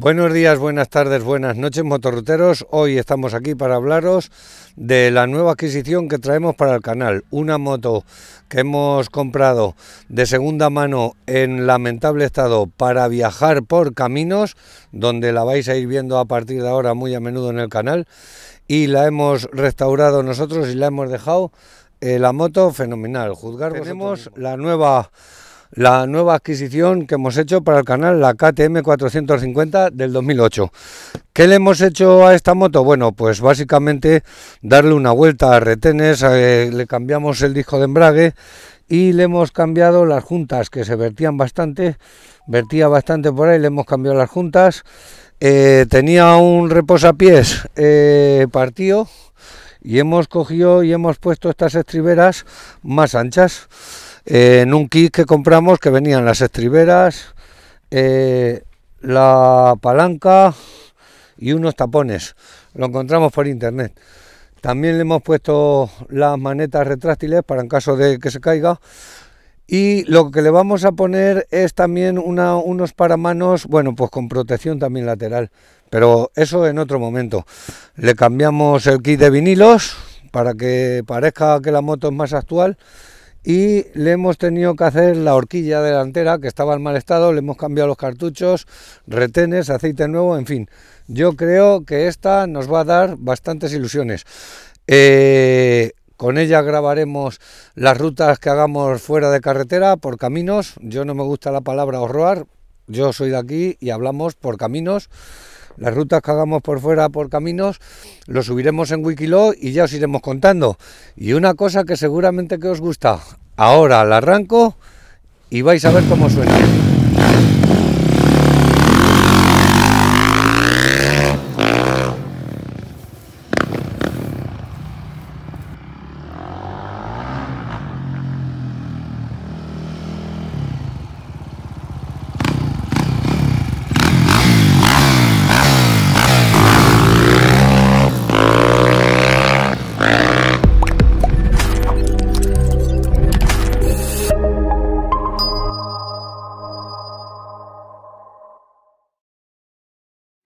Buenos días, buenas tardes, buenas noches, motorruteros. Hoy estamos aquí para hablaros de la nueva adquisición que traemos para el canal. Una moto que hemos comprado de segunda mano en lamentable estado para viajar por caminos, donde la vais a ir viendo a partir de ahora muy a menudo en el canal. Y la hemos restaurado nosotros y la hemos dejado eh, la moto fenomenal. Juzgar Tenemos la nueva la nueva adquisición que hemos hecho para el canal, la KTM 450 del 2008. ¿Qué le hemos hecho a esta moto? Bueno, pues básicamente darle una vuelta a retenes, eh, le cambiamos el disco de embrague y le hemos cambiado las juntas que se vertían bastante, vertía bastante por ahí, le hemos cambiado las juntas. Eh, tenía un reposapiés eh, partido y hemos cogido y hemos puesto estas estriberas más anchas. Eh, en un kit que compramos que venían las estriberas, eh, la palanca y unos tapones. Lo encontramos por internet. También le hemos puesto las manetas retráctiles para en caso de que se caiga. Y lo que le vamos a poner es también una, unos paramanos, bueno, pues con protección también lateral. Pero eso en otro momento. Le cambiamos el kit de vinilos para que parezca que la moto es más actual y le hemos tenido que hacer la horquilla delantera que estaba en mal estado, le hemos cambiado los cartuchos, retenes, aceite nuevo, en fin. Yo creo que esta nos va a dar bastantes ilusiones. Eh, con ella grabaremos las rutas que hagamos fuera de carretera, por caminos. Yo no me gusta la palabra horroar. yo soy de aquí y hablamos por caminos. Las rutas que hagamos por fuera, por caminos, lo subiremos en Wikiloc y ya os iremos contando. Y una cosa que seguramente que os gusta, ahora la arranco y vais a ver cómo suena.